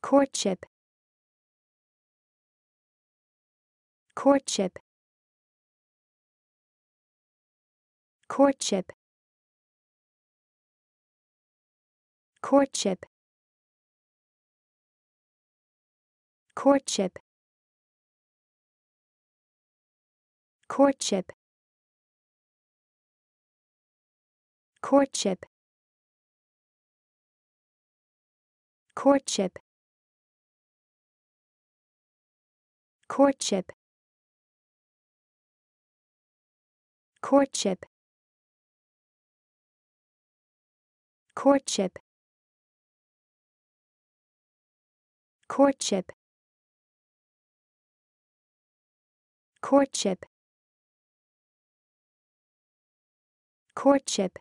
courtship courtship courtship courtship courtship courtship courtship courtship courtship courtship courtship courtship courtship courtship